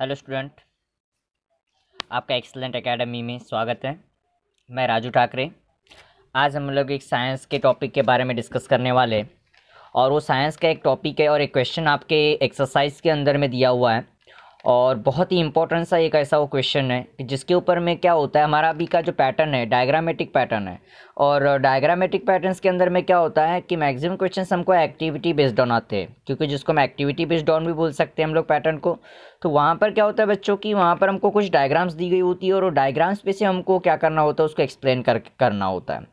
Hello student आपका excellent academy में स्वागत है मैं राजू ठाकरे आज हम लोग एक साइंस के टॉपिक के बारे में डिस्कस करने वाले हैं और वो साइंस का एक टॉपिक है और एक क्वेश्चन आपके एक्सरसाइज के अंदर में दिया हुआ है और बहुत ही इंपॉर्टेंट सा एक ऐसा वो क्वेश्चन है कि जिसके ऊपर में क्या होता है हमारा अभी का जो पैटर्न है डायग्रामेटिक पैटर्न है और डायग्रामेटिक पैटर्न्स के अंदर में क्या होता है कि मैक्सिमम क्वेश्चन हमको एक्टिविटी बेस्ड ऑन आते हैं क्योंकि जिसको हम एक्टिविटी बेस्ड ऑन भी बोल सकते हैं हम लोग पैटर्न को तो वहाँ पर क्या होता है बच्चों की वहाँ पर हमको कुछ डायग्राम्स दी गई होती है और वो डायग्राम्स पे से हमको क्या करना होता है उसको एक्सप्लेन कर करना होता है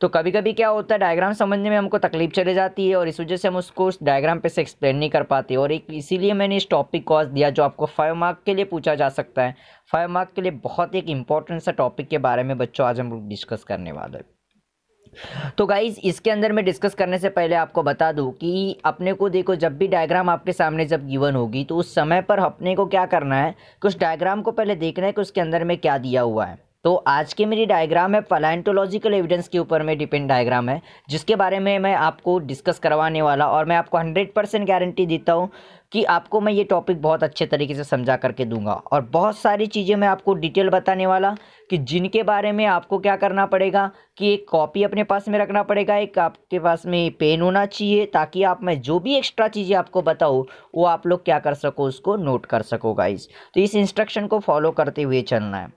तो कभी कभी क्या होता है डायग्राम समझने में हमको तकलीफ चले जाती है और इस वजह से हम उसको उस डायग्राम पे से एक्सप्लेन नहीं कर पाते और एक इसीलिए मैंने इस टॉपिक को आज दिया जो आपको फाइव मार्क के लिए पूछा जा सकता है फाइव मार्क के लिए बहुत एक इंपॉर्टेंट सा टॉपिक के बारे में बच्चों आज हम लोग डिस्कस करने वाले हैं तो गाइज इसके अंदर मैं डिस्कस करने से पहले आपको बता दूं कि अपने को देखो जब भी डायग्राम आपके सामने जब गिवन होगी तो उस समय पर अपने को क्या करना है कि उस डायग्राम को पहले देखना है कि उसके अंदर में क्या दिया हुआ है तो आज की मेरी डायग्राम है पलाइंटोलॉजिकल एविडेंस के ऊपर में डिपेंड डायग्राम है जिसके बारे में मैं आपको डिस्कस करवाने वाला और मैं आपको हंड्रेड परसेंट गारंटी देता हूँ कि आपको मैं ये टॉपिक बहुत अच्छे तरीके से समझा करके दूंगा और बहुत सारी चीज़ें मैं आपको डिटेल बताने वाला कि जिनके बारे में आपको क्या करना पड़ेगा कि एक कॉपी अपने पास में रखना पड़ेगा एक आपके पास में पेन होना चाहिए ताकि आप मैं जो भी एक्स्ट्रा चीज़ें आपको बताऊँ वो आप लोग क्या कर सको उसको नोट कर सको गाइज तो इस इंस्ट्रक्शन को फॉलो करते हुए चलना है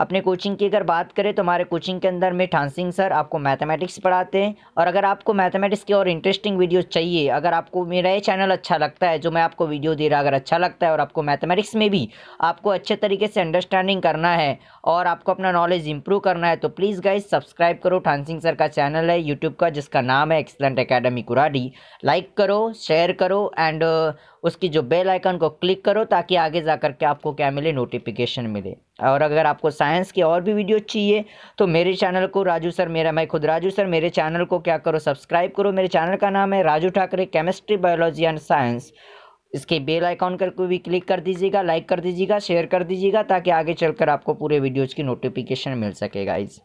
अपने कोचिंग की अगर बात करें तो हमारे कोचिंग के अंदर में सिंह सर आपको मैथमेटिक्स पढ़ाते हैं और अगर आपको मैथमेटिक्स की और इंटरेस्टिंग वीडियो चाहिए अगर आपको मेरा ये चैनल अच्छा लगता है जो मैं आपको वीडियो दे रहा अगर अच्छा लगता है और आपको मैथमेटिक्स में भी आपको अच्छे तरीके से अंडरस्टैंडिंग करना है और आपको अपना नॉलेज इंप्रूव करना है तो प्लीज़ गाइज सब्सक्राइब करो सिंह सर का चैनल है यूट्यूब का जिसका नाम है एक्सलेंट अकेडमी कुराडी लाइक करो शेयर करो एंड उसकी जो बेल आइकन को क्लिक करो ताकि आगे जा कर के आपको क्या मिले नोटिफिकेशन मिले और अगर आपको साइंस की और भी वीडियो चाहिए तो मेरे चैनल को राजू सर मेरा मैं खुद राजू सर मेरे चैनल को क्या करो सब्सक्राइब करो मेरे चैनल का नाम है Raju Thackeray chemistry biology and science इसके बेल आइकॉन करके भी क्लिक कर दीजिएगा लाइक कर दीजिएगा शेयर कर दीजिएगा ताकि आगे चलकर आपको पूरे वीडियोज़ की नोटिफिकेशन मिल सके गाइज़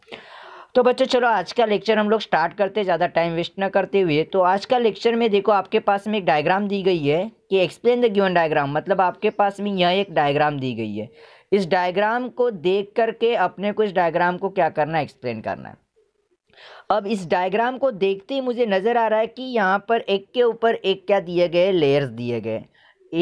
तो बच्चों चलो आज का लेक्चर हम लोग स्टार्ट करते हैं ज़्यादा टाइम वेस्ट ना करते हुए तो आज का लेक्चर में देखो आपके पास में एक डायग्राम दी गई है कि एक्सप्लेन द गिवन डायग्राम मतलब आपके पास में यह एक डायग्राम दी गई है इस डायग्राम को देख करके अपने को इस डायग्राम को क्या करना है एक्सप्लेन करना है अब इस डायग्राम को देखते ही मुझे नज़र आ रहा है कि यहाँ पर एक के ऊपर एक क्या दिए गए लेयर्स दिए गए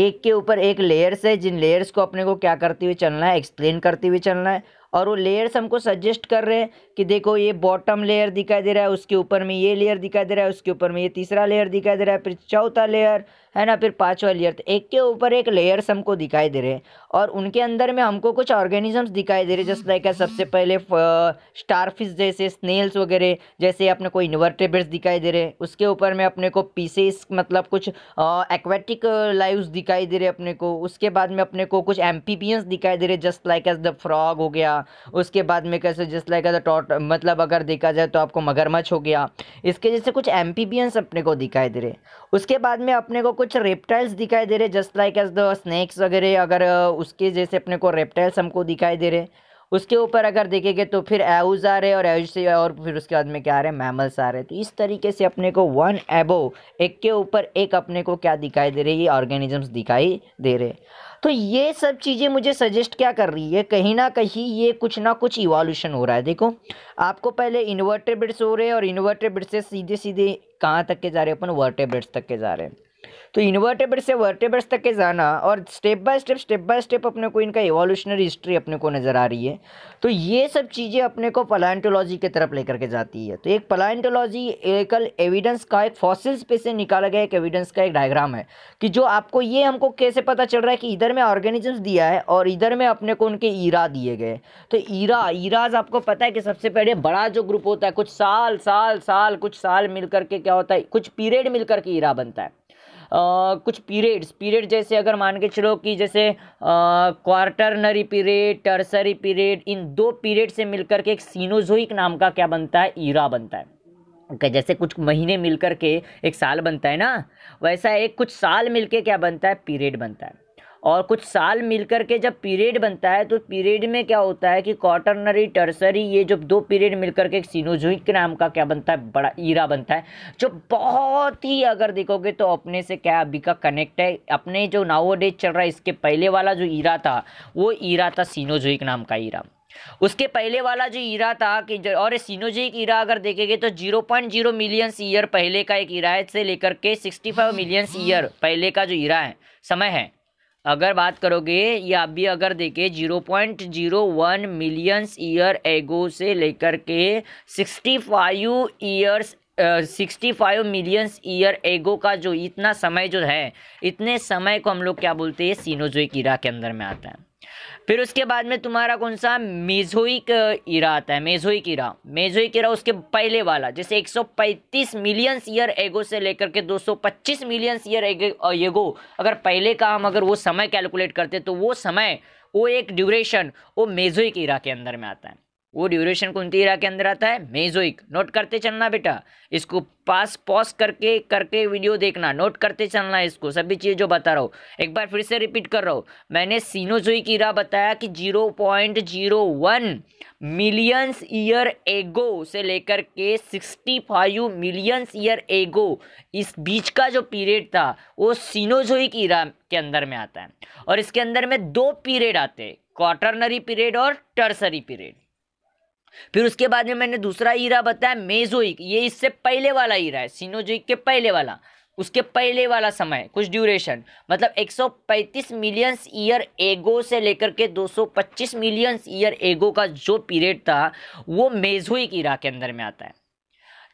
एक के ऊपर एक लेयर्स है जिन लेयर्स को अपने को क्या करते हुए चलना है एक्सप्लेन करते हुए चलना है और वो लेयर्स हमको सजेस्ट कर रहे हैं कि देखो ये बॉटम लेयर दिखाई दे रहा है उसके ऊपर में ये लेयर दिखाई दे रहा है उसके ऊपर में ये तीसरा लेयर दिखाई दे रहा है फिर चौथा लेयर है ना फिर पाँचवा लेयर एक के ऊपर एक लेयर्स हमको दिखाई दे रहे हैं और उनके अंदर में हमको कुछ ऑर्गेनिजम्स दिखाई दे रहे जस्ट लाइक सबसे पहले स्टारफिश जैसे स्नेल्स वगैरह जैसे अपने को इन्वर्टेबल्स दिखाई दे रहे उसके ऊपर में अपने को पीसेस मतलब कुछ एक्वेटिक लाइव्स दिखाई दे रहे अपने को उसके बाद में अपने को कुछ एम्पीबियंस दिखाई दे रहे just like as the frog हो गया उसके बाद में कैसे just like as the toad मतलब अगर देखा जाए तो आपको मगरमच्छ हो गया इसके जैसे कुछ एम्पीबियंस अपने को दिखाई दे रहे उसके बाद में अपने को कुछ रेप्टाइल्स दिखाई दे रहे just like as the snakes वगैरह अगर उसके जैसे अपने को रेप्टाइल्स हमको दिखाई दे रहे उसके ऊपर अगर देखेंगे तो फिर एवज आ रहे और एवज से और फिर उसके बाद में क्या आ रहे हैं मैमल्स आ रहे हैं तो इस तरीके से अपने को वन एबो एक के ऊपर एक अपने को क्या दिखाई दे रही है ऑर्गेनिजम्स दिखाई दे रहे तो ये सब चीज़ें मुझे सजेस्ट क्या कर रही है कहीं ना कहीं ये कुछ ना कुछ इवोल्यूशन हो रहा है देखो आपको पहले इन्वर्टेब्रेट्स हो रहे हैं और इन्वर्टेब्रेट्स से सीधे सीधे कहाँ तक के जा रहे अपन वर्टेब्रेट्स तक के जा रहे हैं तो इन्वर्टेब्रेट से वर्टेबल्स तक के जाना और step by step step by step अपने को इनका इवोल्यूशनरी हिस्ट्री अपने को नज़र आ रही है तो ये सब चीज़ें अपने को पलाइंटोलॉजी की तरफ लेकर के जाती है तो एक पलाइंटोलॉजी एकल एविडेंस का एक फॉसिल्स पे से निकाला गया एक एविडेंस का एक डायग्राम है कि जो आपको ये हमको कैसे पता चल रहा है कि इधर में ऑर्गेनिजम्स दिया है और इधर में अपने को उनके ईरा दिए गए तो ईरा ईराज आपको पता है कि सबसे पहले बड़ा जो ग्रुप होता है कुछ साल साल साल कुछ साल मिल करके क्या होता है कुछ पीरियड मिल करके ईरा बनता है कुछ पीरियड्स पीरियड जैसे अगर मान के चलो कि जैसे क्वार्टरनरी पीरियड टर्सरी पीरियड इन दो पीरियड से मिलकर के एक सीनोजोइक नाम का क्या बनता है ईरा बनता है okay, जैसे कुछ महीने मिलकर के एक साल बनता है ना वैसा एक कुछ साल मिलके क्या बनता है पीरियड बनता है और कुछ साल मिलकर के जब पीरियड बनता है तो पीरियड में क्या होता है कि क्वार्टरनरी टर्सरी ये जब दो पीरियड मिलकर के एक सीनोजोइक नाम का क्या बनता है बड़ा ईरा बनता है जो बहुत ही अगर देखोगे तो अपने से क्या अभी का कनेक्ट है अपने जो नाव डेज चल रहा है इसके पहले वाला जो ईरा था वो ईरा था सीनोजोइक नाम का ईरा उसके पहले वाला जो ईरा था कि और सीनोजिक ईरा अगर देखेंगे तो 0.0 मिलियंस ईयर पहले का एक ईरा है से लेकर के 65 मिलियंस ईयर पहले का जो ईरा है समय है अगर बात करोगे या अभी अगर देखें zero point zero one millions year ago से लेकर के sixty five years sixty five millions year ago का जो इतना समय जो है इतने समय को हम लोग क्या बोलते हैं सीनोजोई ईरा के अंदर में आता है फिर उसके बाद में तुम्हारा कौन सा मेजोइक इरा आता है मेजोइक इरा मेजोइक इरा उसके पहले वाला जैसे 135 मिलियन ईयर एगो से लेकर के 225 मिलियन ईयर एगो अगर पहले का हम अगर वो समय कैलकुलेट करते तो वो समय वो एक ड्यूरेशन वो मेजोइक इरा के अंदर में आता है वो ड्यूरेशन कौन सी इरा के अंदर आता है मेजोइक नोट करते चलना बेटा इसको पास पॉज करके करके वीडियो देखना नोट करते चलना इसको सभी चीज़ जो बता रहा हूँ एक बार फिर से रिपीट कर रहा हूँ मैंने सीनोजोइक ईरा बताया कि zero point zero one millions year ago से लेकर के सिक्सटी फाइव मिलियंस ईयर एगो इस बीच का जो पीरियड था वो सीनोजोइक ईरा के अंदर में आता है और इसके अंदर में दो पीरियड आते हैं क्वार्टरनरी पीरियड और टर्सरी पीरियड फिर उसके बाद में मैंने दूसरा ईरा बताया मेजोइक ये इससे पहले वाला ईरा है सीनोजोइक के पहले वाला उसके पहले वाला समय कुछ ड्यूरेशन मतलब 135 मिलियंस ईयर एगो से लेकर के 225 मिलियंस ईयर एगो का जो पीरियड था वो मेजोइक ईरा के अंदर में आता है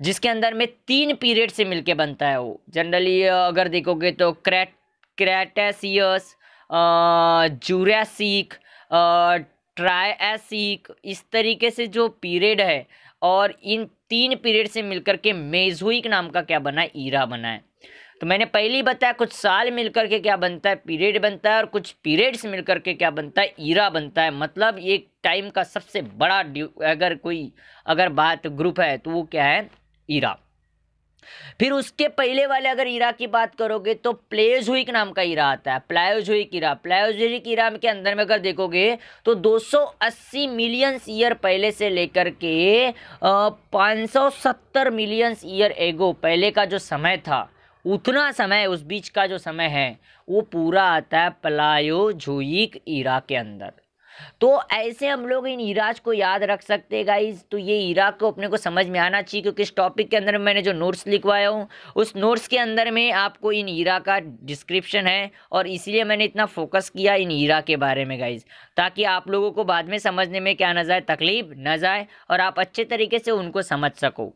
जिसके अंदर में तीन पीरियड से मिलके बनता है वो जनरली अगर देखोगे तो क्रैट क्रैटेसियस जूरासिक ट्रायसिक इस तरीके से जो पीरियड है और इन तीन पीरियड से मिलकर के मेजुइक नाम का क्या बना है ईरा बना है तो मैंने पहले ही बताया कुछ साल मिलकर के क्या बनता है पीरियड बनता है और कुछ पीरियड्स मिलकर के क्या बनता है ईरा बनता है मतलब ये टाइम का सबसे बड़ा अगर कोई अगर बात ग्रुप है तो वो क्या है ईरा फिर उसके पहले वाले अगर ईरा की बात करोगे तो प्लेजोइक नाम का ईरा आता है प्लायोजोइक इरा प्लायोजोइक ईरा के अंदर में अगर देखोगे तो 280 मिलियन ईयर पहले से लेकर के 570 मिलियन ईयर एगो पहले का जो समय था उतना समय उस बीच का जो समय है वो पूरा आता है प्लायोजोइक ईरा के अंदर तो ऐसे हम लोग इन ईराज को याद रख सकते हैं गाइज तो ये इराक को अपने को समझ में आना चाहिए क्योंकि इस टॉपिक के अंदर मैंने जो नोट्स लिखवाया हूँ उस नोट्स के अंदर में आपको इन ईरा का डिस्क्रिप्शन है और इसीलिए मैंने इतना फोकस किया इन ईरा के बारे में गाइज ताकि आप लोगों को बाद में समझने में क्या ना जाए तकलीफ ना जाए और आप अच्छे तरीके से उनको समझ सको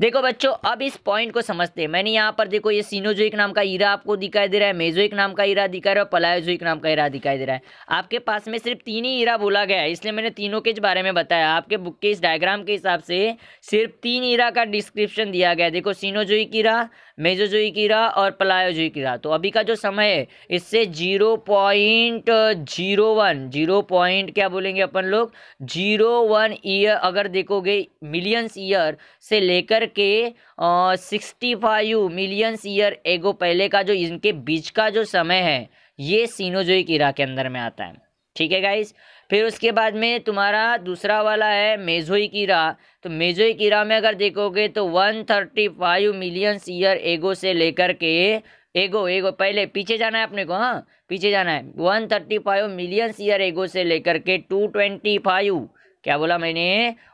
देखो बच्चों अब इस पॉइंट को समझते हैं मैंने यहाँ पर देखो ये सीनोजोइक नाम का हीरा आपको दिखाई दे रहा है मेजोइक नाम का हीरा दिखाई रहा है पलायोजोइक नाम का हीरा दिखाई दे रहा है आपके पास में सिर्फ तीन ही हीरा बोला गया है इसलिए मैंने तीनों के बारे में बताया आपके बुक के इस डायग्राम के हिसाब से सिर्फ तीन हीरा का डिस्क्रिप्शन दिया गया है देखो सीनोजोइक हीरा मेजोजोइक हीरा और पलायोजोइक हीरा तो अभी का जो समय है इससे zero point zero one zero point क्या बोलेंगे अपन लोग जीरो वन ईयर अगर देखोगे मिलियंस ईयर से लेकर के सिक्सटी फाइव मिलियंस ईयर एगो पहले का जो इनके बीच का जो समय है ये सीनोजोई इरा के अंदर में आता है ठीक है गाइस फिर उसके बाद में तुम्हारा दूसरा वाला है मेजोई कीरा तो मेजोई कीरा में अगर देखोगे तो one thirty five millions year ago से लेकर के एगो एगो पहले पीछे जाना है अपने को हाँ पीछे जाना है one thirty five millions year ago से लेकर के टू ट्वेंटी फाइव क्या बोला मैंने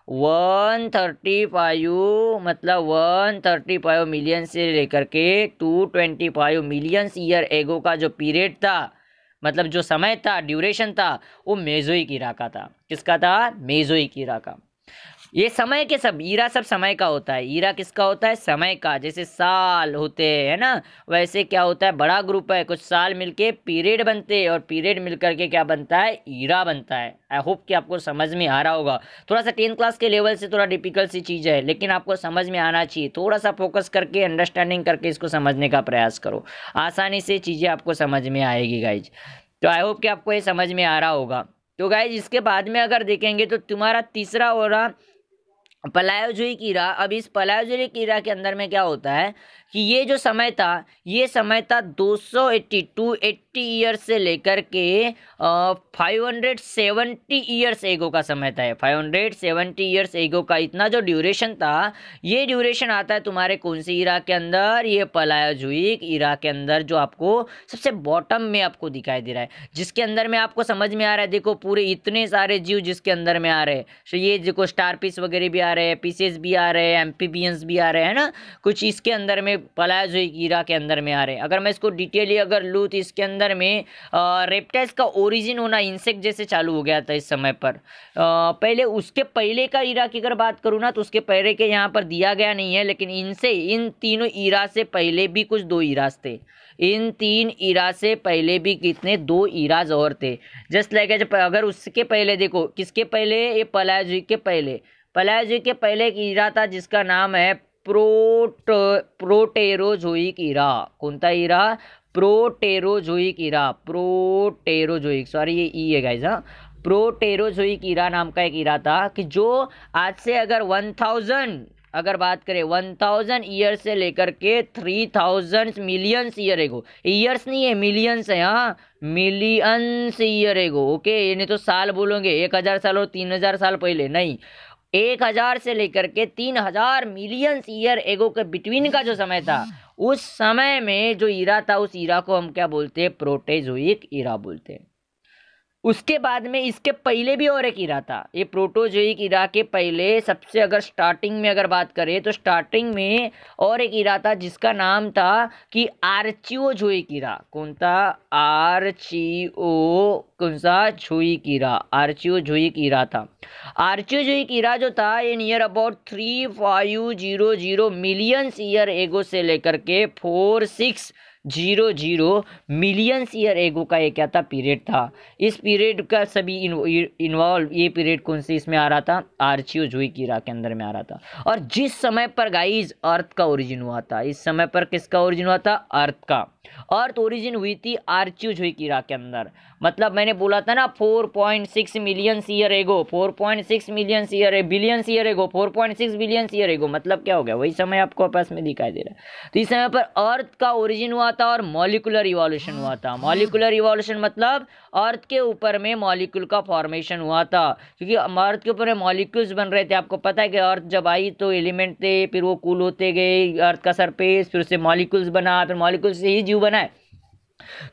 वन थर्टी फाइव मतलब वन थर्टी फाइव मिलियन से लेकर के two twenty five millions year ago का जो पीरियड था मतलब जो समय था ड्यूरेशन था वो मेजोई की का था किसका था मेजोई की का ये समय के सब ईरा सब समय का होता है ईरा किसका होता है समय का जैसे साल होते हैं ना वैसे क्या होता है बड़ा ग्रुप है कुछ साल मिलके पीरियड बनते हैं और पीरियड मिल करके क्या बनता है ईरा बनता है आई होप कि आपको समझ में आ रहा होगा थोड़ा सा टेंथ क्लास के लेवल से थोड़ा डिफिकल्ट सी चीज़ है लेकिन आपको समझ में आना चाहिए थोड़ा सा फोकस करके अंडरस्टैंडिंग करके इसको समझने का प्रयास करो आसानी से चीज़ें आपको समझ में आएगी गाइज तो आई होप कि आपको ये समझ में आ रहा होगा तो गाइज इसके बाद में अगर देखेंगे तो तुम्हारा तीसरा और पलायोजुई कीड़ा अब इस पलायोजुई कीड़ा के अंदर में क्या होता है कि ये जो समय था ये समय था 280 280 ईयर से लेकर के five hundred seventy years ago का समय था five hundred seventy years ago का इतना जो ड्यूरेशन था ये ड्यूरेशन आता है तुम्हारे कौन सी इरा के अंदर ये पलायाजुइक इरा के अंदर जो आपको सबसे बॉटम में आपको दिखाई दे रहा है जिसके अंदर में आपको समझ में आ रहा है देखो पूरे इतने सारे जीव जिसके अंदर में आ रहे हैं तो ये देखो स्टार पीस वगैरह भी आ रहे हैं पीसेस भी आ रहे हैं एम्पीबियंस भी आ रहे हैं ना कुछ इसके अंदर में पलाजोईरा के अंदर में आ रहे हैं अगर मैं इसको डिटेली अगर लूँ तो इसके अंदर में रेप्टाइल्स का ओरिजिन होना इंसेक्ट जैसे चालू हो गया था इस समय पर आ, पहले उसके पहले का ईरा की अगर बात करूँ ना तो उसके पहले के यहाँ पर दिया गया नहीं है लेकिन इनसे इन तीनों ईरा से पहले भी कुछ दो ईराज थे इन तीन ईरा से पहले भी कितने दो ईराज और थे जस्ट लाइक अगर उसके पहले देखो किसके पहले ये पलाजोई के पहले पलाजोई के पहले एक ईरा था जिसका नाम है प्रोट प्रोटेरोजोइक इरा कौन सा era Proterozoic era Proterozoic sorry ये ई है गाइज हाँ प्रोटेरोजोइक इरा नाम का एक इरा था कि जो आज से अगर वन थाउजेंड अगर बात करें वन थाउजेंड ईयर से लेकर के three thousand millions year ago years नहीं है मिलियंस है हाँ मिलियंस ईयर एगो ओके ये नहीं तो साल बोलोगे एक हज़ार साल और तीन हज़ार साल पहले नहीं एक हज़ार से लेकर के तीन हज़ार मिलियंस ईयर एगो के बिटवीन का जो समय था उस समय में जो ईरा था उस ईरा को हम क्या बोलते हैं प्रोटेजोइक ईरा बोलते हैं उसके बाद में इसके पहले भी और एक इरा था ये प्रोटोजोइक इरा के पहले सबसे अगर स्टार्टिंग में अगर बात करें तो स्टार्टिंग में और एक इरा था जिसका नाम था कि आर्चियोजोइक किरा कौन था आर्चियो कौन सा किरा आर्चियो जोई ईरा था आर्चियो जोई ईरा जो था ये near about three five zero zero millions year ago से लेकर के four six zero zero millions year ago का ये क्या था पीरियड था इस पीरियड का सभी इन्वॉल्व ये पीरियड कौन से इसमें आ रहा था आर्ची जुई कीरा के अंदर में आ रहा था और जिस समय पर गाइज अर्थ का ओरिजिन हुआ था इस समय पर किसका ओरिजिन हुआ था अर्थ का अर्थ ओरिजिन तो हुई थी आर्च्यूज हुई कीड़ा के अंदर मतलब मैंने बोला था ना 4.6 मिलियन सीयर एगो 4.6 मिलियन सीयर ए बिलियन सीयर एगो 4.6 बिलियन सीयर एगो मतलब क्या हो गया वही समय आपको पास में दिखाई दे रहा है तो इस समय पर अर्थ का ओरिजिन हुआ था और मॉलिकुलर इवोल्यूशन हुआ था मॉलिकुलर इवोल्यूशन मतलब अर्थ के ऊपर में मॉलिक्यूल का फॉर्मेशन हुआ था क्योंकि अर्थ के ऊपर में मॉलिक्यूल्स बन रहे थे आपको पता है कि अर्थ जब आई तो एलिमेंट थे फिर वो कूल होते गए अर्थ का सरपेस फिर उससे मॉलिक्यूल्स बना फिर मॉलिक्यूल्स से ही जीव बना है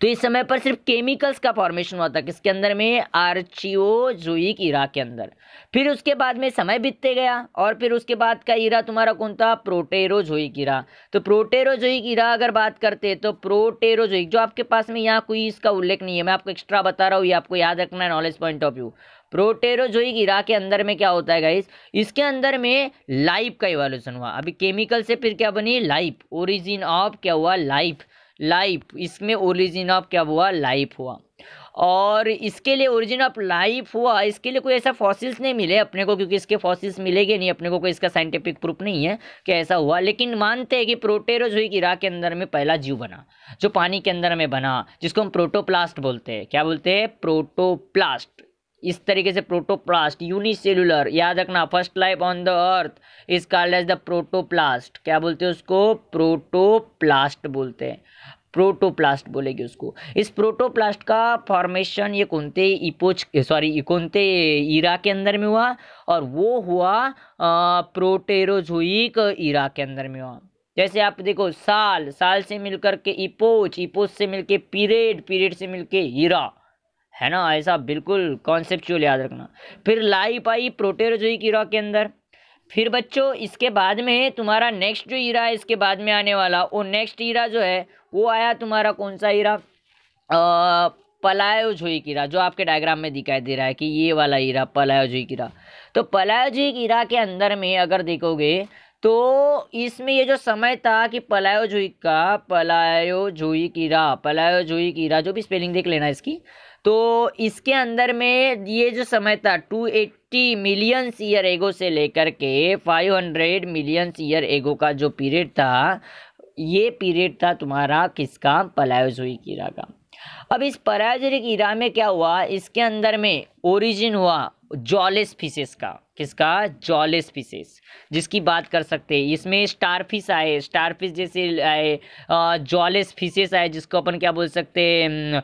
तो इस समय पर सिर्फ केमिकल्स का फॉर्मेशन हुआ था किसके अंदर में आर्चियो आर्चियोजोइक ईरा के अंदर फिर उसके बाद में समय बीतते गया और फिर उसके बाद का ईरा तुम्हारा कौन था प्रोटेरो प्रोटेरोजोइक ईरा तो प्रोटेरो प्रोटेरोजोइक ईरा अगर बात करते तो प्रोटेरो प्रोटेरोजोइक जो आपके पास में यहाँ कोई इसका उल्लेख नहीं है मैं आपको एक्स्ट्रा बता रहा हूँ ये आपको याद रखना है नॉलेज पॉइंट ऑफ व्यू प्रोटेरो प्रोटेरोजोइक ईरा के अंदर में क्या होता है गाइस इसके अंदर में लाइफ का इवोल्यूशन हुआ अभी केमिकल से फिर क्या बनी लाइफ ओरिजिन ऑफ क्या हुआ लाइफ लाइफ इसमें ओरिजिन ऑफ क्या हुआ लाइफ हुआ और इसके लिए ओरिजिन ऑफ लाइफ हुआ इसके लिए कोई ऐसा फॉसिल्स नहीं मिले अपने को क्योंकि इसके फॉसिल्स मिलेंगे नहीं अपने को कोई इसका साइंटिफिक प्रूफ नहीं है कि ऐसा हुआ लेकिन मानते हैं कि कि राह के अंदर में पहला जीव बना जो पानी के अंदर में बना जिसको हम प्रोटोप्लास्ट बोलते हैं क्या बोलते हैं प्रोटोप्लास्ट इस तरीके से प्रोटोप्लास्ट यूनिसेलुलर याद रखना first life on the earth is called as the protoplast क्या बोलते हैं उसको प्रोटोप्लास्ट बोलते हैं प्रोटोप्लास्ट बोलेगी उसको इस प्रोटोप्लास्ट का फॉर्मेशन ये कौनते इपोच सॉरी कौनते ईरा के अंदर में हुआ और वो हुआ प्रोटेरोजोइक ईरा के अंदर में हुआ जैसे आप देखो साल साल से मिलकर के इपोच इपोच से मिलके पीरियड पीरियड से मिलके हीरा है ना ऐसा बिल्कुल कॉन्सेप्चुअल याद रखना फिर लाई पाई प्रोटेरोजोई की के अंदर फिर बच्चों इसके बाद में तुम्हारा नेक्स्ट जो ईरा है इसके बाद में आने वाला वो नेक्स्ट ईरा जो है वो आया तुम्हारा कौन सा ईरा पलायोजुई कीरा जो आपके डायग्राम में दिखाई दे रहा है कि ये वाला हीरा पलायोजुई कीरा तो पलायोजुई कीरा के अंदर में अगर देखोगे तो इसमें ये जो समय था कि पलायोजोई का पलायोजोई कीड़ा पलायोजोई कीरा जो भी स्पेलिंग देख लेना इसकी तो इसके अंदर में ये जो समय था to eighty millions year ago से लेकर के five hundred millions year ago का जो पीरियड था ये पीरियड था तुम्हारा किसका पलायोजोई कीरा का अब इस पराजरिक इरा में क्या हुआ इसके अंदर में ओरिजिन हुआ जॉलेस फिशेस का किसका जॉलेस फिशेस जिसकी बात कर सकते हैं इसमें स्टार फिश आए स्टार फिश जैसे आए जॉलेस फिशेस आए जिसको अपन क्या बोल सकते हैं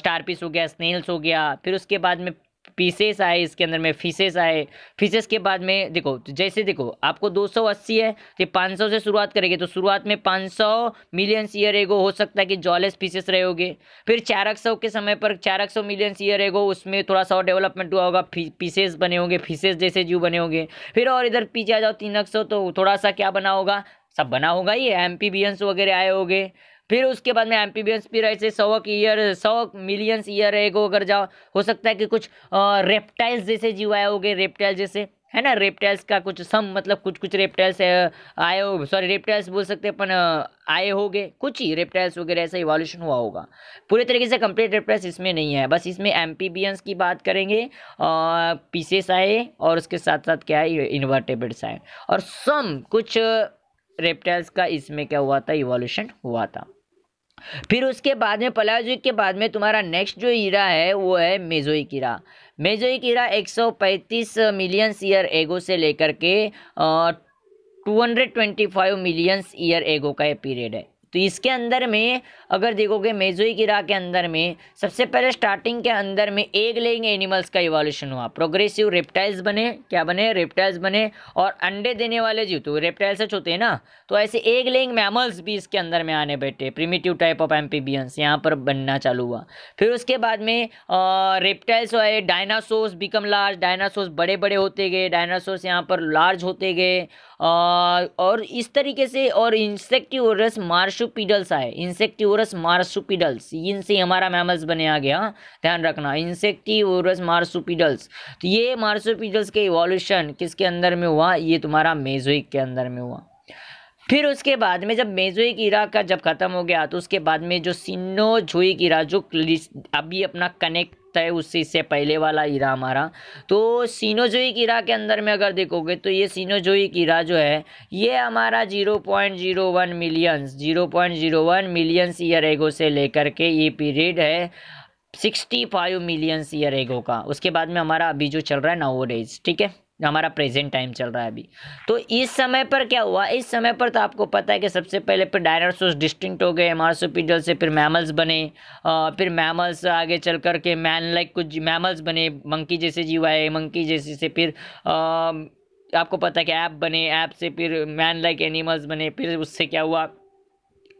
स्टार फिश हो गया स्नेल्स हो गया फिर उसके बाद में पीसेस आए इसके अंदर में फीसेस आए फीसेस के बाद में देखो जैसे देखो आपको 280 है तो 500 से शुरुआत करेंगे तो शुरुआत में 500 मिलियंस ईयर एगो हो सकता है कि जॉलेस पीसेस रहे होगे फिर चारक के समय पर चारक सौ मिलियंस ईयर एगो उसमें थोड़ा सा और डेवलपमेंट हुआ होगा पीसेस बने होंगे फीसेस जैसे जीव बने होंगे फिर और इधर पीछे आ जाओ तीन तो थोड़ा सा क्या बना होगा सब बना होगा ये एम्पीबियंस वगैरह आए होंगे फिर उसके बाद में एम पी रहे फिर ऐसे ईयर सौ मिलियंस ईयर एगो अगर जाओ हो सकता है कि कुछ रेप्टाइल्स जैसे जीव आए हो गए रेप्टाइल जैसे है ना रेप्टाइल्स का कुछ सम मतलब कुछ कुछ रेप्टाइल्स आए हो सॉरी रेप्टाइल्स बोल सकते अपन आए होंगे कुछ ही रेप्टाइल्स वगैरह ऐसा इवोल्यूशन हुआ होगा पूरे तरीके से कंप्लीट रेप्टाइल्स इसमें नहीं है बस इसमें एम्पीबियंस की बात करेंगे पीसेस आए और उसके साथ साथ क्या है इन्वर्टेबल्स आए और सम कुछ रेप्टाइल्स का इसमें क्या हुआ था इवोल्यूशन हुआ था फिर उसके बाद में पलाजुक के बाद में तुम्हारा नेक्स्ट जो हीरा है वो है मेजोई कीरा मेजोई कीरा 135 मिलियन ईयर एगो से लेकर के two hundred twenty five millions year ago का ये पीरियड है तो इसके अंदर में अगर देखोगे की राह के अंदर में सबसे पहले स्टार्टिंग के अंदर में एक लेंगे एनिमल्स का इवोल्यूशन हुआ प्रोग्रेसिव रेप्टाइल्स बने क्या बने रेप्टाइल्स बने और अंडे देने वाले जीव तो रेप्टाइल्स होते हैं ना तो ऐसे एक लेंग मैमल्स भी इसके अंदर में आने बैठे प्रिमिटिव टाइप ऑफ एम्पीबियंस यहाँ पर बनना चालू हुआ फिर उसके बाद में रेप्टाइल्स आए डायनासोर्स बिकम लार्ज डायनासोर्स बड़े बड़े होते गए डायनासोर्स यहाँ पर लार्ज होते गए और इस तरीके से और इंसेक्टिवरस मार्शू मार्सुपीडल्स आए इंसेक्टिवरस मार्सुपीडल्स इनसे हमारा मैमल्स बने आ गया हाँ। ध्यान रखना इंसेक्टिवरस मार्सुपीडल्स तो ये मार्सुपीडल्स के इवोल्यूशन किसके अंदर में हुआ ये तुम्हारा मेजोइक के अंदर में हुआ फिर उसके बाद में जब मेजोइक ईरा का जब ख़त्म हो गया तो उसके बाद में जो सिन्नो की ईरा जो अभी अपना कनेक्ट है उससे इससे पहले वाला ईरा हमारा तो सीनोजोइक ईरा के अंदर में अगर देखोगे तो ये सीनोजोइक ईरा जो है ये हमारा zero point zero one millions zero point zero one millions year ago से लेकर के ये पीरियड है sixty five millions year ago का उसके बाद में हमारा अभी जो चल रहा है नाओ डेज ठीक है हमारा प्रेजेंट टाइम चल रहा है अभी तो इस समय पर क्या हुआ इस समय पर तो आपको पता है कि सबसे पहले फिर डायनासोर्स डिस्टिंक्ट हो गए मार्सोपीडल से फिर मैमल्स बने फिर मैमल्स आगे चल कर के मैन लाइक कुछ मैमल्स बने मंकी जैसे जीव आए मंकी जैसे से फिर आ, आपको पता है कि ऐप बने ऐप से फिर मैन लाइक एनिमल्स बने फिर उससे क्या हुआ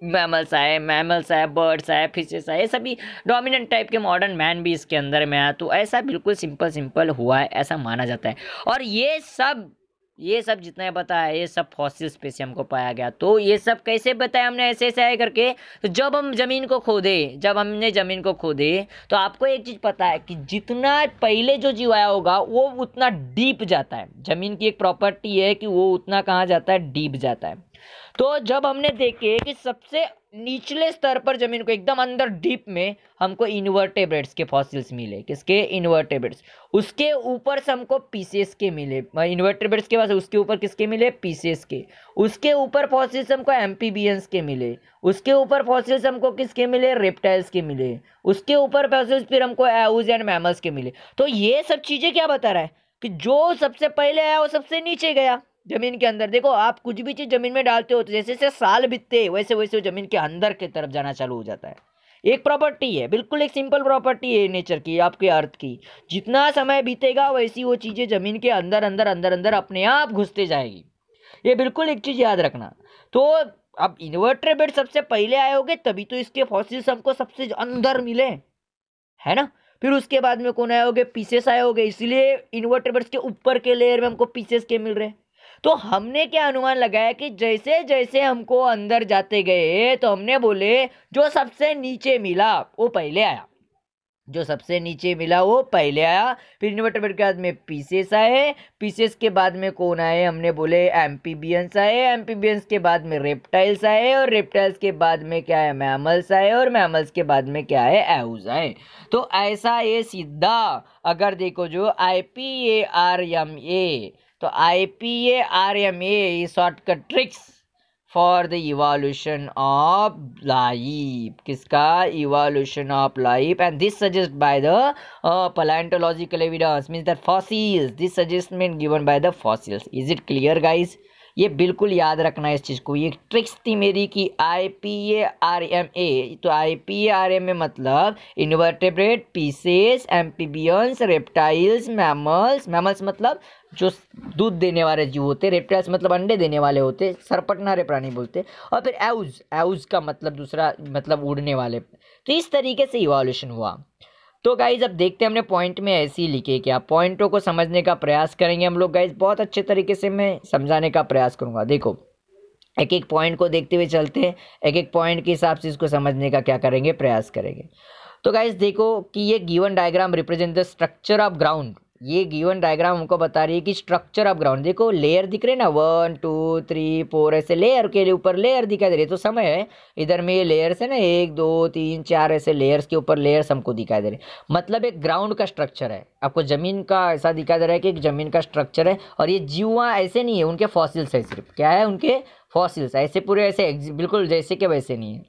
मैमल्स आए मैमल्स आए बर्ड्स आए फिशेस आए ये सभी डोमिनेंट टाइप के मॉडर्न मैन भी इसके अंदर में आया तो ऐसा बिल्कुल सिंपल सिंपल हुआ है ऐसा माना जाता है और ये सब ये सब जितना बताया ये सब फॉसिल स्पेस हमको पाया गया तो ये सब कैसे बताया हमने ऐसे ऐसे आए करके तो जब हम ज़मीन को खोदे जब हमने ज़मीन को खोदे तो आपको एक चीज़ पता है कि जितना पहले जो जीव आया होगा वो उतना डीप जाता है ज़मीन की एक प्रॉपर्टी है कि वो उतना कहाँ जाता है डीप जाता है तो जब हमने देखे कि सबसे निचले स्तर पर जमीन को एकदम अंदर डीप में हमको इन्वर्टेब्रेट्स के फॉसिल्स मिले किसके इन्वर्टेब्रेट्स उसके ऊपर से हमको पीसेस के मिले इन्वर्टेब्रेट्स के पास उसके ऊपर किसके मिले पीसेस के उसके ऊपर फॉसिल्स हमको एम्पीबियंस के मिले उसके ऊपर फॉसिल्स हमको किसके मिले रेप्टाइल्स के मिले उसके ऊपर फॉसिल्स फिर हमको एऊज एंड मैमल्स के मिले तो ये सब चीज़ें क्या बता रहा है कि जो सबसे पहले आया वो सबसे नीचे गया जमीन के अंदर देखो आप कुछ भी चीज़ जमीन में डालते हो तो जैसे जैसे साल बीतते वैसे वैसे जमीन के अंदर की तरफ जाना चालू हो जाता है एक प्रॉपर्टी है बिल्कुल एक सिंपल प्रॉपर्टी है नेचर की आपके अर्थ की जितना समय बीतेगा वैसी वो चीज़ें ज़मीन के अंदर अंदर अंदर अंदर अपने आप घुसते जाएगी ये बिल्कुल एक चीज़ याद रखना तो अब बेड सबसे पहले आए होंगे तभी तो इसके फॉसिल्स हमको सबसे अंदर मिले है ना फिर उसके बाद में कौन आए होगे पीसेस आए होंगे इसीलिए इन्वर्टरेबेट्स के ऊपर के लेयर में हमको पीसेस के मिल रहे हैं तो हमने क्या अनुमान लगाया कि जैसे जैसे हमको अंदर जाते गए तो हमने बोले जो सबसे नीचे मिला वो पहले आया जो सबसे नीचे मिला वो पहले आया फिर इन्वर्टर बेड के बाद में पीसेस आए पीसेस के बाद में कौन आए हमने बोले एम्पीबियंस आए एम्पीबियंस के बाद में रेप्टाइल्स आए और रेप्टाइल्स के बाद में क्या है मैमल्स आए और मैमल्स के बाद में क्या है एवज आए तो ऐसा ये सीधा अगर देखो जो I P A R M A तो I P A R M A shortcut tricks for the evolution of life किसका evolution of life and this suggest by the palaeontological evidence means that fossils this suggestment given by the fossils is it clear guys ये बिल्कुल याद रखना इस चीज़ को ये tricks थी मेरी कि I P A R M A तो I P A R M A मतलब invertebrate pisces amphibians reptiles mammals mammals मतलब जो दूध देने वाले जीव होते रेप्टाइल्स मतलब अंडे देने वाले होते सरपटनारे प्राणी बोलते और फिर एउज एउज का मतलब दूसरा मतलब उड़ने वाले तो इस तरीके से इवोल्यूशन हुआ तो गाइज़ अब देखते हैं हमने पॉइंट में ऐसे ही लिखे क्या पॉइंटों को समझने का प्रयास करेंगे हम लोग गाइज़ बहुत अच्छे तरीके से मैं समझाने का प्रयास करूँगा देखो एक एक पॉइंट को देखते हुए चलते हैं एक एक पॉइंट के हिसाब से इसको समझने का क्या करेंगे प्रयास करेंगे तो गाइज़ देखो कि ये given diagram represent the structure of ground ये गिवन डायग्राम हमको बता रही है कि स्ट्रक्चर ऑफ ग्राउंड देखो लेयर दिख रहे ना वन टू थ्री फोर ऐसे लेयर के ऊपर लेयर दिखाई दे रही है तो समय है इधर में ये लेयर्स है ना एक दो तीन चार ऐसे लेयर्स के ऊपर लेयर्स हमको दिखाई दे रहे मतलब एक ग्राउंड का स्ट्रक्चर है आपको ज़मीन का ऐसा दिखाई दे रहा है कि एक ज़मीन का स्ट्रक्चर है और ये जीवा ऐसे नहीं है उनके फॉसिल्स है सिर्फ क्या है उनके फॉसिल्स ऐसे पूरे ऐसे बिल्कुल जैसे के वैसे नहीं है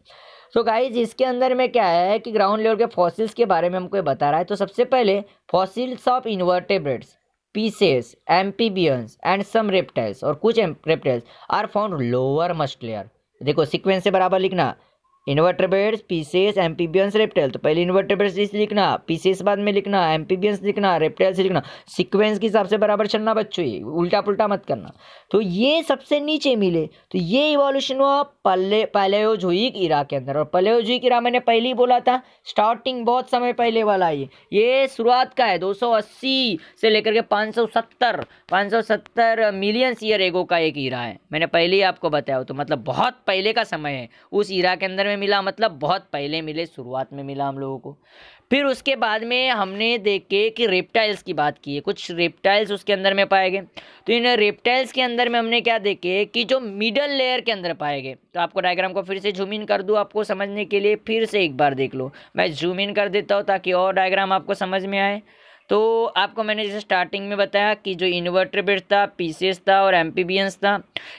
सो गाइज इसके अंदर में क्या है कि ग्राउंड लेवल के फॉसिल्स के बारे में हमको बता रहा है तो सबसे पहले fossils of invertebrates pisces amphibians and some reptiles और कुछ reptiles are found lower most layer देखो सिक्वेंस से बराबर लिखना इन्वर्टरबेट्स पीसेस एम्पीबियंस रेप्टेल तो पहले इन्वर्टरबेट्स लिखना पीसेस बाद में लिखना एम्पीबियंस लिखना से लिखना सीक्वेंस के हिसाब से बराबर चलना बच्चों ये उल्टा पुल्टा मत करना तो ये सबसे नीचे मिले तो ये इवोल्यूशन हुआ पले पैलेओजोइक इरा के अंदर और पैलेओजोइक इरा मैंने पहले ही बोला था स्टार्टिंग बहुत समय पहले वाला ये ये शुरुआत का है दो से लेकर के पाँच सौ मिलियन ईयर एगो का एक ईरा है मैंने पहले ही आपको बताया तो मतलब बहुत पहले का समय है उस ईरा के अंदर में में मिला मतलब बहुत पहले मिले शुरुआत में मिला हम लोगों को फिर उसके बाद में हमने देखे कि रेप्टाइल्स की बात की है कुछ रेप्टाइल्स उसके अंदर में पाए गए तो इन रेप्टाइल्स के अंदर में हमने क्या देखे कि जो मिडल लेयर के अंदर पाए गए तो आपको डायग्राम को फिर से जूम इन कर दूँ आपको समझने के लिए फिर से एक बार देख लो मैं जूम इन कर देता हूँ ताकि और डायग्राम आपको समझ में आए तो आपको मैंने जैसे स्टार्टिंग में बताया कि जो इन्वर्टर बेड था पीसीएस था और एम्पीबियंस था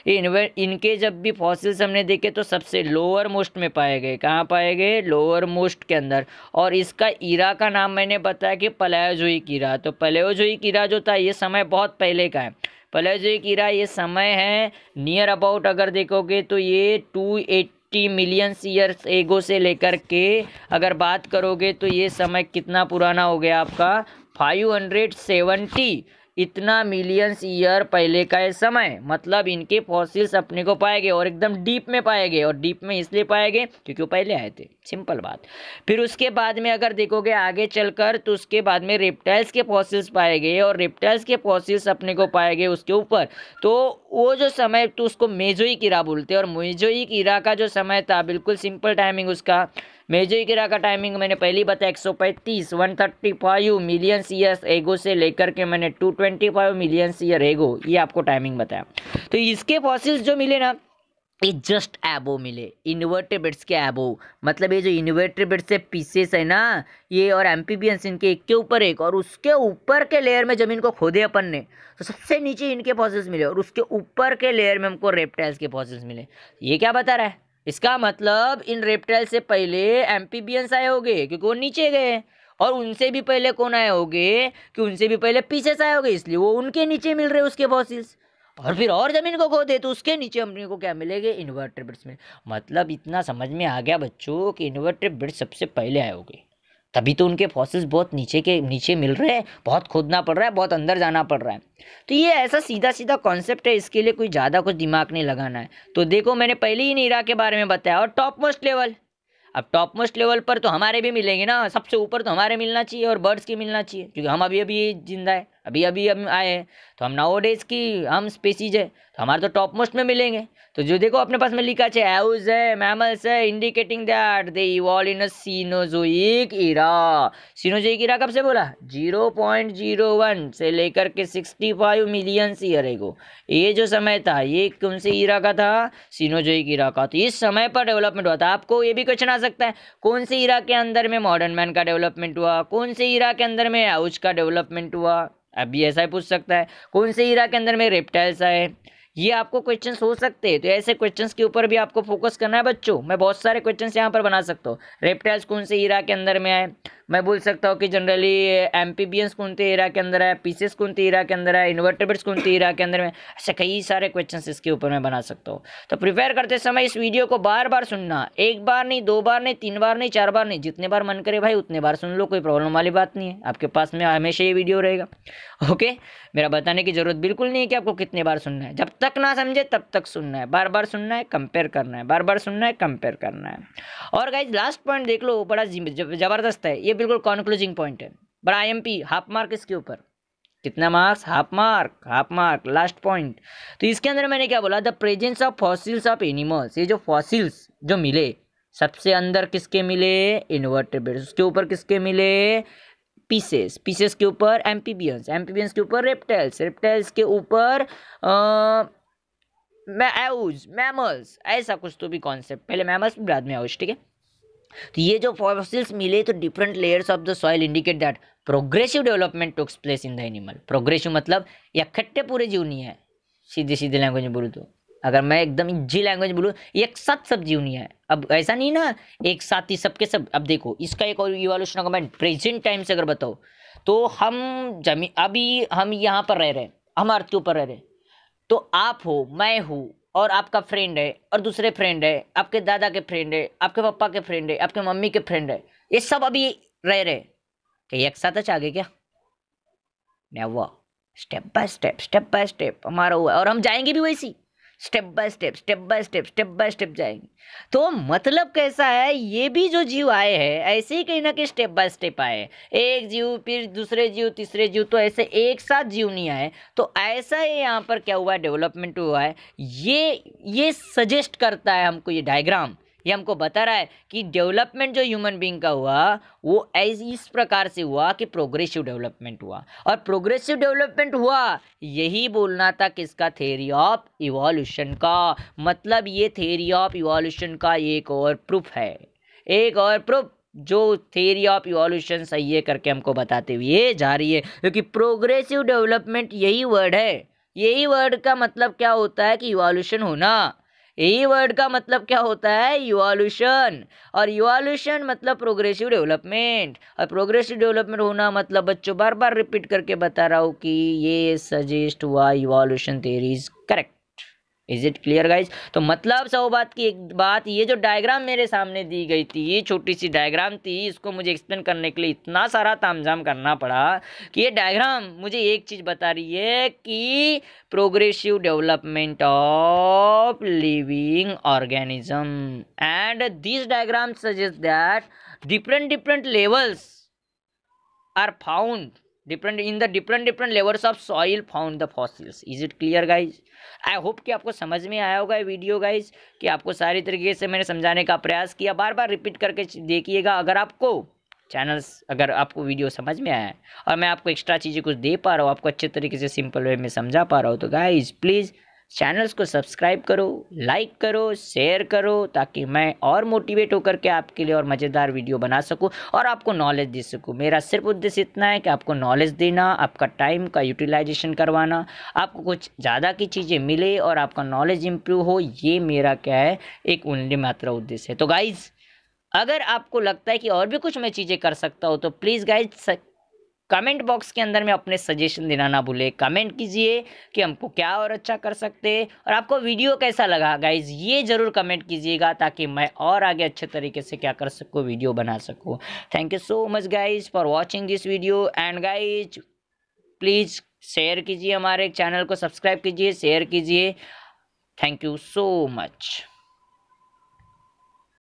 ये इनके जब भी फॉसिल्स हमने देखे तो सबसे लोअर मोस्ट में पाए गए कहाँ पाए गए लोअर मोस्ट के अंदर और इसका ईरा का नाम मैंने बताया कि पलायोजोई कीरा तो पलायोजोई कीरा जो था ये समय बहुत पहले का है पलायोजोई कीरा ये समय है नियर अबाउट अगर देखोगे तो ये to T millions years ago से लेकर के अगर बात करोगे तो ये समय कितना पुराना हो गया आपका फाइव हंड्रेड सेवेंटी इतना मिलियंस ईयर पहले का है समय मतलब इनके फॉसिल्स अपने को पाए गए और एकदम डीप में पाए गए और डीप में इसलिए पाए गए क्योंकि वो पहले आए थे सिंपल बात फिर उसके बाद में अगर देखोगे आगे चलकर तो उसके बाद में रेप्टाइल्स के फॉसिल्स पाए गए और रेप्टाइल्स के फॉसिल्स अपने को पाए गए उसके ऊपर तो वो जो समय तो उसको मेजोई कीरा बोलते हैं और मेजोई कीरा का जो समय था बिल्कुल सिंपल टाइमिंग उसका मेजर किरा का टाइमिंग मैंने पहले बताया एक सौ पैंतीस one thirty five million years ago से लेकर के मैंने two twenty five million year ago ये आपको टाइमिंग बताया तो इसके फॉसिल्स जो मिले ना ये जस्ट एबो मिले बेड्स के एबो मतलब ये जो बेड्स से पीसेस है ना ये और एम्पीबियंस इनके एक के ऊपर एक और उसके ऊपर के लेयर में ज़मीन को खोदे अपन ने तो सबसे नीचे इनके फॉसिल्स मिले और उसके ऊपर के लेयर में हमको रेप्टाइल्स के फॉसिल्स मिले ये क्या बता रहा है इसका मतलब इन रेप्टाइल से पहले एम्पीबियंस आए होंगे क्योंकि वो नीचे गए और उनसे भी पहले कौन आए होंगे कि उनसे भी पहले पीसेस आए होंगे इसलिए वो उनके नीचे मिल रहे उसके फॉसिल्स और फिर और ज़मीन को खोदे तो उसके नीचे अपने को क्या मिलेगा इन्वर्टर ब्रिड्स में मतलब इतना समझ में आ गया बच्चों कि ब्रिड्स सबसे पहले आए होंगे तभी तो उनके फॉसिल्स बहुत नीचे के नीचे मिल रहे हैं बहुत खोदना पड़ रहा है बहुत अंदर जाना पड़ रहा है तो ये ऐसा सीधा सीधा कॉन्सेप्ट है इसके लिए कोई ज़्यादा कुछ दिमाग नहीं लगाना है तो देखो मैंने पहले ही नीरा के बारे में बताया और टॉप मोस्ट लेवल अब टॉप मोस्ट लेवल पर तो हमारे भी मिलेंगे ना सबसे ऊपर तो हमारे मिलना चाहिए और बर्ड्स के मिलना चाहिए क्योंकि हम अभी अभी जिंदा है अभी अभी हम आए हैं तो हम नाओ डेज की हम स्पेसीज है तो हमारे तो टॉप मोस्ट में मिलेंगे तो जो देखो अपने पास में लिखा है एउज है मैमल्स है indicating that they evolve in Cenozoic era Cenozoic era कब से बोला जीरो पॉइंट जीरो वन से लेकर के सिक्सटी फाइव मिलियन ईयर को ये जो समय था ये कौन से इरा का था सीनोजोइक ईरा का तो इस समय पर डेवलपमेंट हुआ था आपको ये भी क्वेश्चन आ सकता है कौन से ईरा के अंदर में मॉडर्न मैन का डेवलपमेंट हुआ कौन से ईरा के अंदर में आउज का डेवलपमेंट हुआ अब भी ऐसा ही पूछ सकता है कौन से हीरा के अंदर में रेप्टाइल्स आए ये आपको क्वेश्चन हो सकते हैं तो ऐसे क्वेश्चन के ऊपर भी आपको फोकस करना है बच्चों मैं बहुत सारे क्वेश्चन यहाँ पर बना सकता हूँ रेप्टाइल्स कौन से ईरा के अंदर में आए मैं बोल सकता हूँ कि generally M P B S कौन से ईरा के अंदर है पीसीस कौन से ईरा के अंदर है इन्वर्टेबल्स कौन से ईरा के अंदर में ऐसे कई सारे क्वेश्चन इसके ऊपर मैं बना सकता हूँ तो प्रिपेयर करते समय इस वीडियो को बार बार सुनना एक बार नहीं दो बार नहीं तीन बार नहीं चार बार नहीं जितने बार मन करे भाई उतने बार सुन लो कोई प्रॉब्लम वाली बात नहीं है आपके पास में हमेशा ये वीडियो रहेगा ओके मेरा बताने की ज़रूरत बिल्कुल नहीं है कि आपको कितनी बार सुनना है जब तक ना समझे तब तक सुनना है बार बार सुनना है कंपेयर करना है बार बार सुनना है कंपेयर करना है और गाइज लास्ट पॉइंट देख लो बड़ा ज़बरदस्त है ये बिल्कुल कॉन्क्लूजिंग पॉइंट है बड़ा आई हाफ मार्क इसके ऊपर कितना marks half mark half mark last point तो इसके अंदर मैंने क्या बोला the presence of fossils of animals ये जो फॉसिल्स जो मिले सबसे अंदर किसके मिले इन्वर्टेबल्स उसके ऊपर किसके मिले पीसेस पीसेस के ऊपर एम्पीबियंस एम्पीबियंस के ऊपर रेप्टाइल्स रेप्टाइल्स के ऊपर एउज मैमल्स ऐसा कुछ तो भी कॉन्सेप्ट पहले मैमल्स बाद में आउज ठीक है तो ये जो फॉसिल्स मिले तो different layers of the soil indicate that progressive development took place in the animal progressive मतलब इकट्ठे पूरे जीव नहीं है सीधे सीधे लैंग्वेज में बोलूँ तो अगर मैं एकदम जी लैंग्वेज बोलूँ एक साथ सब जीवनी है अब ऐसा नहीं ना एक साथ ही सबके सब अब देखो इसका एक और इवोल्यूशन अगर मैं प्रेजेंट टाइम से अगर बताओ तो हम जमी अभी हम यहाँ पर रह रहे हैं हम अर्थ के ऊपर रह रहे हैं तो आप हो मैं हूँ और आपका फ्रेंड है और दूसरे फ्रेंड है आपके दादा के फ्रेंड है आपके पापा के फ्रेंड है आपके मम्मी के फ्रेंड है ये सब अभी रह रहे कहीं एक साथ अच्छा आ गए क्या हुआ step by step step by step हमारा हुआ और हम जाएंगे भी वैसी step by step step by step step by step जाएंगे तो मतलब कैसा है ये भी जो जीव आए हैं ऐसे ही कहीं ना कहीं स्टेप बाय स्टेप आए हैं एक जीव फिर दूसरे जीव तीसरे जीव तो ऐसे एक साथ जीव नहीं आए तो ऐसा ही यहाँ पर क्या हुआ है डेवलपमेंट हुआ है ये ये सजेस्ट करता है हमको ये डायग्राम ये हमको बता रहा है कि डेवलपमेंट जो ह्यूमन बींग का हुआ वो एज इस प्रकार से हुआ कि प्रोग्रेसिव डेवलपमेंट हुआ और प्रोग्रेसिव डेवलपमेंट हुआ यही बोलना था किसका थेरी ऑफ इवोल्यूशन का मतलब ये थेरी ऑफ इवोल्यूशन का एक और प्रूफ है एक और प्रूफ जो थेरी ऑफ इवोल्यूशन सही है करके हमको बताते हुए जा रही है क्योंकि प्रोग्रेसिव डेवलपमेंट यही वर्ड है यही वर्ड का मतलब क्या होता है कि इवोल्यूशन होना यही वर्ड का मतलब क्या होता है इवोल्यूशन और इवोल्यूशन मतलब प्रोग्रेसिव डेवलपमेंट और प्रोग्रेसिव डेवलपमेंट होना मतलब बच्चों बार बार रिपीट करके बता रहा हूँ कि ये सजेस्ट हुआ evolution theory is correct is it clear guys तो मतलब सौ बात की एक बात ये जो डायग्राम मेरे सामने दी गई थी ये छोटी सी डायग्राम थी इसको मुझे एक्सप्लेन करने के लिए इतना सारा तामझाम करना पड़ा कि ये डायग्राम मुझे एक चीज़ बता रही है कि progressive development of living organism and this diagram suggest that different different levels are found different in the different different levels of soil found the fossils is it clear guys I hope कि आपको समझ में आया होगा video guys कि आपको सारी तरीके से मैंने समझाने का प्रयास किया बार बार रिपीट करके देखिएगा अगर आपको चैनल्स अगर आपको वीडियो समझ में आया और मैं आपको एक्स्ट्रा चीज़ें कुछ दे पा रहा हूँ आपको अच्छे तरीके से सिंपल वे में समझा पा रहा हूँ तो गाइज प्लीज़ चैनल्स को सब्सक्राइब करो लाइक करो शेयर करो ताकि मैं और मोटिवेट होकर के आपके लिए और मज़ेदार वीडियो बना सकूं और आपको नॉलेज दे सकूं मेरा सिर्फ उद्देश्य इतना है कि आपको नॉलेज देना आपका टाइम का यूटिलाइजेशन करवाना आपको कुछ ज़्यादा की चीज़ें मिले और आपका नॉलेज इम्प्रूव हो ये मेरा क्या है एक उनली मात्रा उद्देश्य है तो गाइज़ अगर आपको लगता है कि और भी कुछ मैं चीज़ें कर सकता हूँ तो प्लीज़ गाइज कमेंट बॉक्स के अंदर में अपने सजेशन देना ना भूले कमेंट कीजिए कि हमको क्या और अच्छा कर सकते हैं और आपको वीडियो कैसा लगा गाइज ये ज़रूर कमेंट कीजिएगा ताकि मैं और आगे अच्छे तरीके से क्या कर सकूँ वीडियो बना सकूँ thank you so much guys for watching this video and guys please share कीजिए हमारे चैनल को सब्सक्राइब कीजिए शेयर कीजिए थैंक यू सो मच